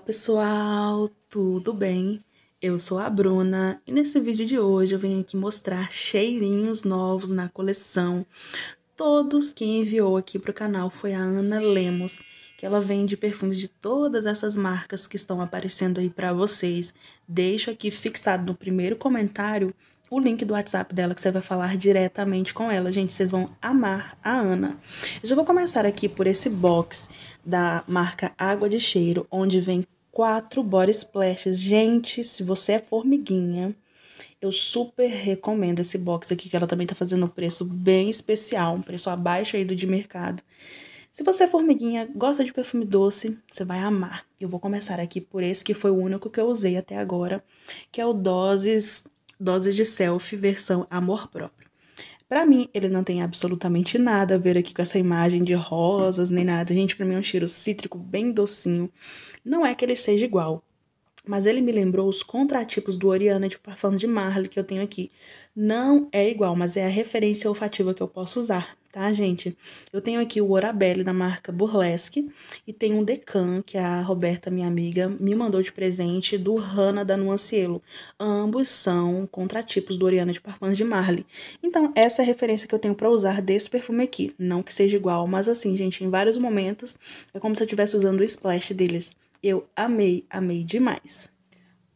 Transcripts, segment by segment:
Olá pessoal, tudo bem? Eu sou a Bruna e nesse vídeo de hoje eu venho aqui mostrar cheirinhos novos na coleção. Todos quem enviou aqui para o canal foi a Ana Lemos, que ela vende perfumes de todas essas marcas que estão aparecendo aí para vocês. Deixo aqui fixado no primeiro comentário o link do WhatsApp dela que você vai falar diretamente com ela. Gente, vocês vão amar a Ana. Eu já vou começar aqui por esse box da marca Água de Cheiro, onde vem quatro body splashes. Gente, se você é formiguinha, eu super recomendo esse box aqui, que ela também tá fazendo um preço bem especial, um preço abaixo aí do de mercado. Se você é formiguinha, gosta de perfume doce, você vai amar. Eu vou começar aqui por esse que foi o único que eu usei até agora, que é o Doses Dose de Selfie, versão Amor Próprio. Para mim, ele não tem absolutamente nada a ver aqui com essa imagem de rosas nem nada. Gente, para mim é um cheiro cítrico bem docinho. Não é que ele seja igual, mas ele me lembrou os contratipos do Oriana de tipo, Parfum de Marley que eu tenho aqui. Não é igual, mas é a referência olfativa que eu posso usar, tá, gente? Eu tenho aqui o Orabelle da marca Burlesque e tem um Decan que a Roberta, minha amiga, me mandou de presente do Hanna da Nuancielo. Ambos são contratipos do Oriana de tipo, Parfum de Marley. Então, essa é a referência que eu tenho para usar desse perfume aqui. Não que seja igual, mas assim, gente, em vários momentos é como se eu estivesse usando o splash deles. Eu amei, amei demais.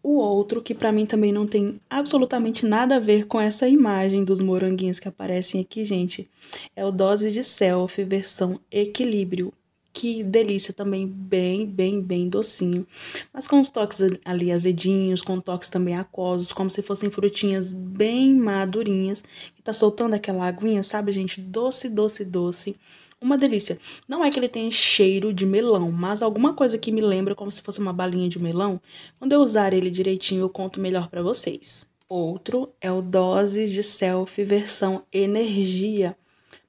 O outro, que para mim também não tem absolutamente nada a ver com essa imagem dos moranguinhos que aparecem aqui, gente, é o Dose de Self versão Equilíbrio que delícia também, bem, bem, bem docinho. Mas com os toques ali azedinhos, com toques também aquosos, como se fossem frutinhas bem madurinhas, que tá soltando aquela aguinha, sabe, gente? Doce, doce, doce. Uma delícia. Não é que ele tem cheiro de melão, mas alguma coisa que me lembra como se fosse uma balinha de melão. Quando eu usar ele direitinho, eu conto melhor para vocês. Outro é o Doses de Selfie versão Energia.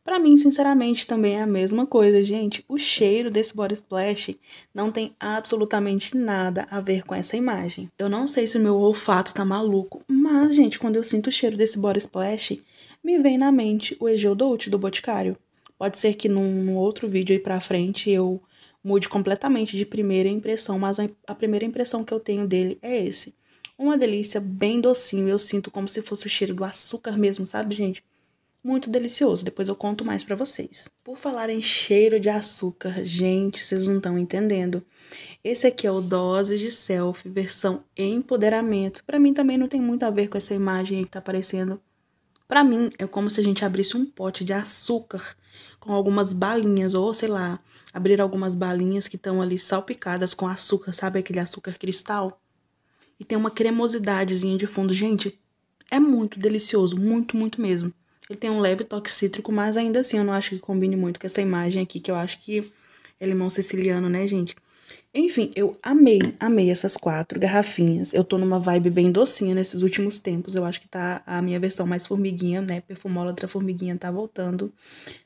Para mim, sinceramente, também é a mesma coisa, gente. O cheiro desse body splash não tem absolutamente nada a ver com essa imagem. Eu não sei se o meu olfato tá maluco, mas, gente, quando eu sinto o cheiro desse body splash, me vem na mente o Egeu Dout do Boticário. Pode ser que num outro vídeo aí pra frente eu mude completamente de primeira impressão, mas a primeira impressão que eu tenho dele é esse. Uma delícia, bem docinho, eu sinto como se fosse o cheiro do açúcar mesmo, sabe, gente? muito delicioso. Depois eu conto mais para vocês. Por falar em cheiro de açúcar, gente, vocês não estão entendendo. Esse aqui é o Doses de Selfie, versão empoderamento. Para mim também não tem muito a ver com essa imagem aí que tá aparecendo. Para mim é como se a gente abrisse um pote de açúcar com algumas balinhas ou sei lá, abrir algumas balinhas que estão ali salpicadas com açúcar, sabe aquele açúcar cristal? E tem uma cremosidadezinha de fundo, gente. É muito delicioso, muito, muito mesmo. Ele tem um leve toque cítrico, mas ainda assim eu não acho que combine muito com essa imagem aqui, que eu acho que é limão siciliano, né, gente? Enfim, eu amei, amei essas quatro garrafinhas. Eu tô numa vibe bem docinha nesses últimos tempos. Eu acho que tá a minha versão mais formiguinha, né? Perfumólatra formiguinha tá voltando.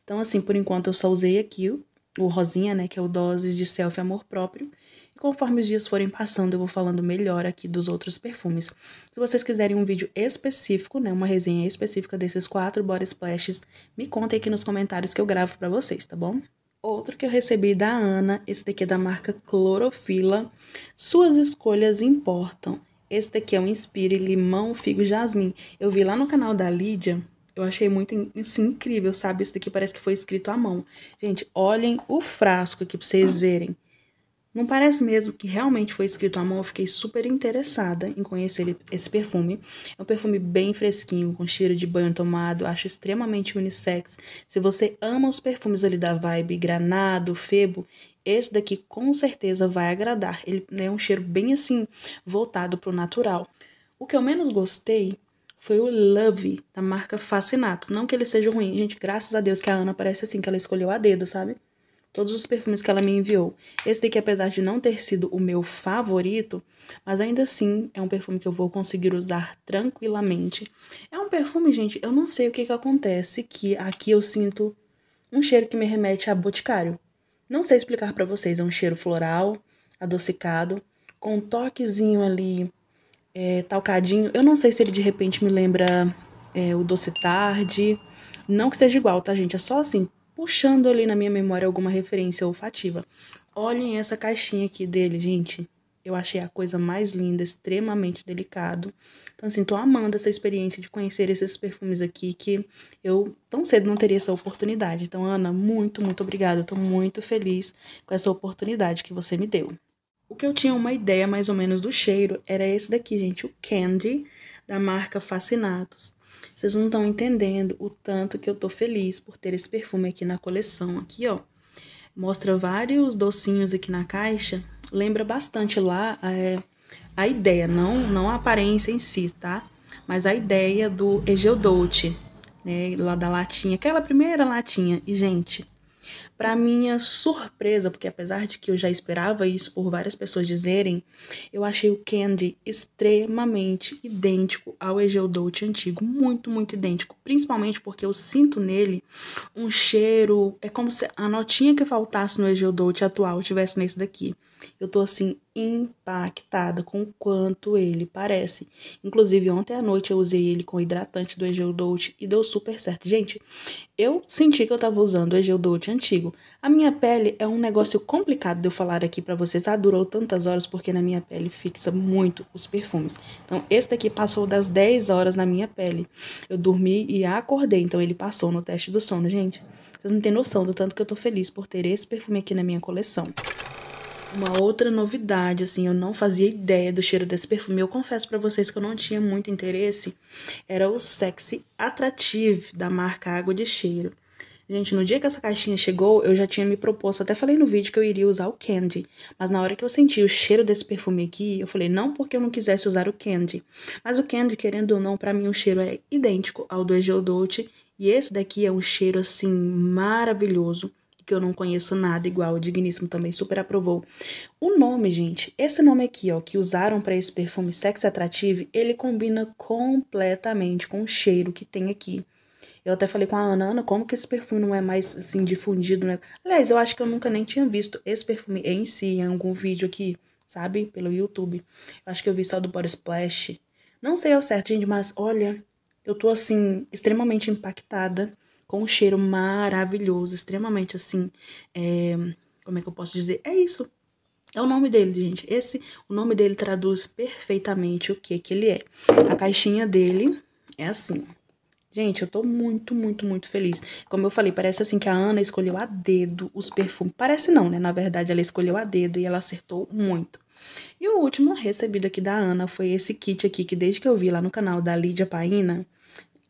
Então, assim, por enquanto eu só usei aqui o Rosinha, né, que é o Doses de Selfie Amor Próprio. E conforme os dias forem passando, eu vou falando melhor aqui dos outros perfumes. Se vocês quiserem um vídeo específico, né, uma resenha específica desses quatro body splashes, me contem aqui nos comentários que eu gravo para vocês, tá bom? Outro que eu recebi da Ana, esse daqui é da marca Clorofila. Suas escolhas importam. Esse daqui é um Inspire Limão Figo Jasmim. Eu vi lá no canal da Lídia eu achei muito assim, incrível, sabe? Isso daqui parece que foi escrito à mão. Gente, olhem o frasco aqui pra vocês verem. Não parece mesmo que realmente foi escrito à mão. Eu fiquei super interessada em conhecer esse perfume. É um perfume bem fresquinho, com cheiro de banho tomado. Acho extremamente unissex. Se você ama os perfumes ali da vibe Granado, Febo, esse daqui com certeza vai agradar. Ele né, é um cheiro bem assim, voltado pro natural. O que eu menos gostei foi o Love, da marca Fascinatos. Não que ele seja ruim, gente, graças a Deus que a Ana parece assim, que ela escolheu a dedo, sabe? Todos os perfumes que ela me enviou. Esse daqui, apesar de não ter sido o meu favorito, mas ainda assim é um perfume que eu vou conseguir usar tranquilamente. É um perfume, gente, eu não sei o que que acontece, que aqui eu sinto um cheiro que me remete a boticário. Não sei explicar para vocês, é um cheiro floral, adocicado, com um toquezinho ali é, talcadinho. Eu não sei se ele de repente me lembra é, o doce tarde. Não que seja igual, tá, gente? É só assim, puxando ali na minha memória alguma referência olfativa. Olhem essa caixinha aqui dele, gente. Eu achei a coisa mais linda, extremamente delicado. Então, assim, tô amando essa experiência de conhecer esses perfumes aqui que eu tão cedo não teria essa oportunidade. Então, Ana, muito, muito obrigada. Eu tô muito feliz com essa oportunidade que você me deu. O que eu tinha uma ideia mais ou menos do cheiro era esse daqui, gente, o Candy, da marca Fascinatos. Vocês não estão entendendo o tanto que eu tô feliz por ter esse perfume aqui na coleção, aqui, ó. Mostra vários docinhos aqui na caixa, lembra bastante lá é, a ideia, não, não a aparência em si, tá? Mas a ideia do Egeu Dolce, né, lá da latinha, aquela primeira latinha. E, gente, para minha surpresa, porque apesar de que eu já esperava isso por várias pessoas dizerem, eu achei o Candy extremamente idêntico ao Egeu Dolce antigo, muito, muito idêntico, principalmente porque eu sinto nele um cheiro, é como se a notinha que faltasse no Egeu Dolce atual tivesse nesse daqui. Eu tô assim impactada com o quanto ele parece. Inclusive, ontem à noite eu usei ele com hidratante do Egel Dolt e deu super certo. Gente, eu senti que eu tava usando o Egel Dolt antigo. A minha pele é um negócio complicado de eu falar aqui para vocês. Ah, durou tantas horas porque na minha pele fixa muito os perfumes. Então, esse daqui passou das 10 horas na minha pele. Eu dormi e acordei, então ele passou no teste do sono, gente. Vocês não têm noção do tanto que eu tô feliz por ter esse perfume aqui na minha coleção. Uma outra novidade, assim, eu não fazia ideia do cheiro desse perfume. Eu confesso para vocês que eu não tinha muito interesse. Era o Sexy Attractive da marca Água de Cheiro. Gente, no dia que essa caixinha chegou, eu já tinha me proposto, até falei no vídeo que eu iria usar o Candy. Mas na hora que eu senti o cheiro desse perfume aqui, eu falei, não porque eu não quisesse usar o Candy. Mas o Candy, querendo ou não, para mim o cheiro é idêntico ao do Egeldolce. E esse daqui é um cheiro, assim, maravilhoso que eu não conheço nada igual, o Digníssimo também super aprovou. O nome, gente, esse nome aqui, ó, que usaram para esse perfume Sex Attractive, ele combina completamente com o cheiro que tem aqui. Eu até falei com a Ana, Ana, como que esse perfume não é mais, assim, difundido, né? Aliás, eu acho que eu nunca nem tinha visto esse perfume em si, em algum vídeo aqui, sabe? Pelo YouTube. Eu acho que eu vi só do Body Splash. Não sei ao certo, gente, mas olha, eu tô, assim, extremamente impactada com um cheiro maravilhoso, extremamente assim. É, como é que eu posso dizer? É isso. É o nome dele, gente. Esse, o nome dele traduz perfeitamente o que que ele é. A caixinha dele é assim. Gente, eu tô muito, muito, muito feliz. Como eu falei, parece assim que a Ana escolheu a dedo os perfumes. Parece não, né? Na verdade, ela escolheu a dedo e ela acertou muito. E o último recebido aqui da Ana foi esse kit aqui, que desde que eu vi lá no canal da Lídia Paina,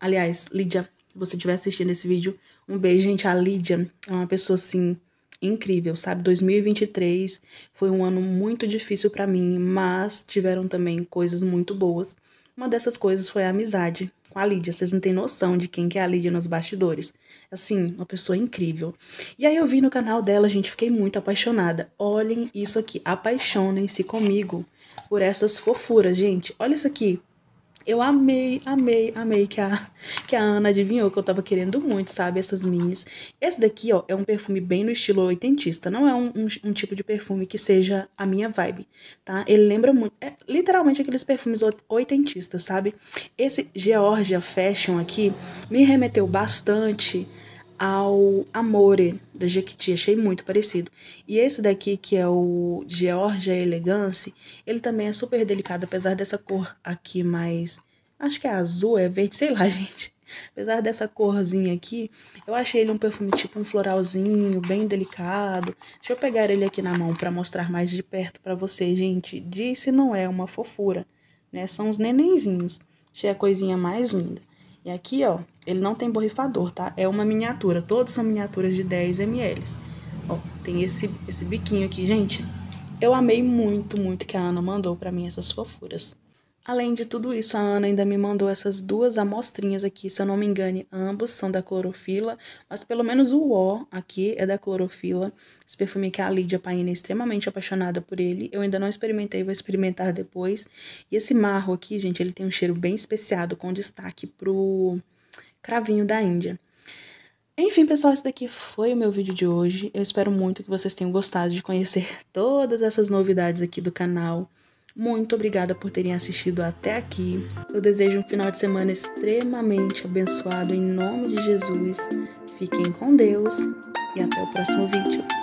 aliás, Lídia se você estiver assistindo esse vídeo, um beijo, gente. A Lídia é uma pessoa assim incrível, sabe? 2023 foi um ano muito difícil para mim, mas tiveram também coisas muito boas. Uma dessas coisas foi a amizade com a Lídia. Vocês não têm noção de quem que é a Lídia nos bastidores. Assim, uma pessoa incrível. E aí eu vi no canal dela, gente, fiquei muito apaixonada. Olhem isso aqui, apaixonem-se comigo por essas fofuras, gente. Olha isso aqui eu amei, amei, amei que a, que a Ana adivinhou que eu tava querendo muito, sabe? Essas minis. Esse daqui, ó, é um perfume bem no estilo oitentista. Não é um, um, um tipo de perfume que seja a minha vibe, tá? Ele lembra muito, é literalmente aqueles perfumes oitentistas, sabe? Esse Georgia Fashion aqui me remeteu bastante ao Amore, da Jequiti. Achei muito parecido. E esse daqui, que é o Georgia Elegance, ele também é super delicado, apesar dessa cor aqui mais... Acho que é azul, é verde, sei lá, gente. Apesar dessa corzinha aqui, eu achei ele um perfume tipo um floralzinho, bem delicado. Deixa eu pegar ele aqui na mão para mostrar mais de perto para vocês, gente. Disse não é uma fofura, né? São os nenenzinhos. Achei a coisinha mais linda. E aqui, ó, ele não tem borrifador, tá? É uma miniatura. Todos são miniaturas de 10 ml. Ó, tem esse, esse biquinho aqui, gente. Eu amei muito, muito que a Ana mandou para mim essas fofuras. Além de tudo isso, a Ana ainda me mandou essas duas amostrinhas aqui, se eu não me engane, ambos são da clorofila, mas pelo menos o O aqui é da clorofila, esse perfume que a Lídia Paina é extremamente apaixonada por ele, eu ainda não experimentei, vou experimentar depois. E esse marro aqui, gente, ele tem um cheiro bem especiado, com destaque pro cravinho da Índia. Enfim, pessoal, esse daqui foi o meu vídeo de hoje. Eu espero muito que vocês tenham gostado de conhecer todas essas novidades aqui do canal. Muito obrigada por terem assistido até aqui. Eu desejo um final de semana extremamente abençoado em nome de Jesus. Fiquem com Deus e até o próximo vídeo.